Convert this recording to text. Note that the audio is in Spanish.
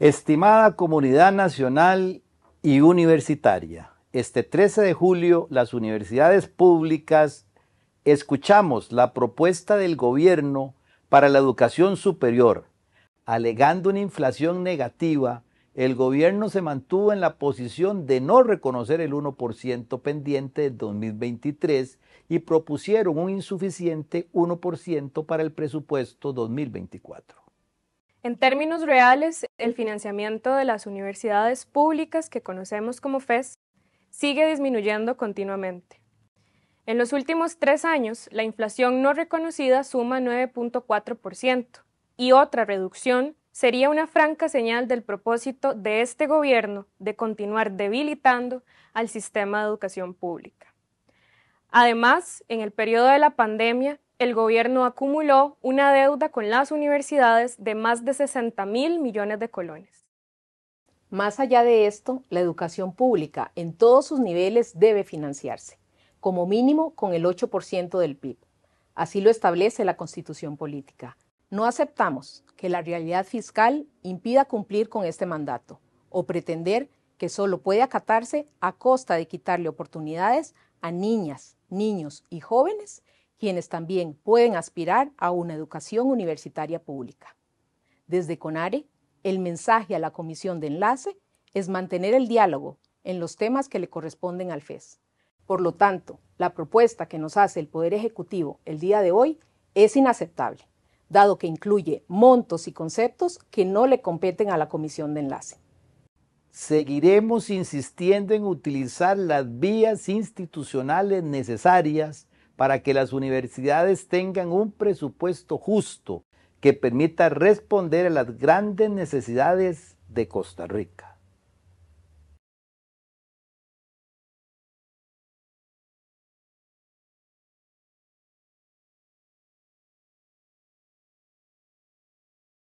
Estimada comunidad nacional y universitaria, este 13 de julio las universidades públicas escuchamos la propuesta del gobierno para la educación superior. Alegando una inflación negativa, el gobierno se mantuvo en la posición de no reconocer el 1% pendiente de 2023 y propusieron un insuficiente 1% para el presupuesto 2024. En términos reales, el financiamiento de las universidades públicas que conocemos como FES sigue disminuyendo continuamente. En los últimos tres años, la inflación no reconocida suma 9.4% y otra reducción sería una franca señal del propósito de este gobierno de continuar debilitando al sistema de educación pública. Además, en el periodo de la pandemia, el gobierno acumuló una deuda con las universidades de más de 60 mil millones de colones. Más allá de esto, la educación pública en todos sus niveles debe financiarse, como mínimo con el 8% del PIB. Así lo establece la Constitución Política. No aceptamos que la realidad fiscal impida cumplir con este mandato o pretender que solo puede acatarse a costa de quitarle oportunidades a niñas, niños y jóvenes quienes también pueden aspirar a una educación universitaria pública. Desde CONARE, el mensaje a la comisión de enlace es mantener el diálogo en los temas que le corresponden al FES. Por lo tanto, la propuesta que nos hace el Poder Ejecutivo el día de hoy es inaceptable, dado que incluye montos y conceptos que no le competen a la comisión de enlace. Seguiremos insistiendo en utilizar las vías institucionales necesarias para que las universidades tengan un presupuesto justo que permita responder a las grandes necesidades de Costa Rica.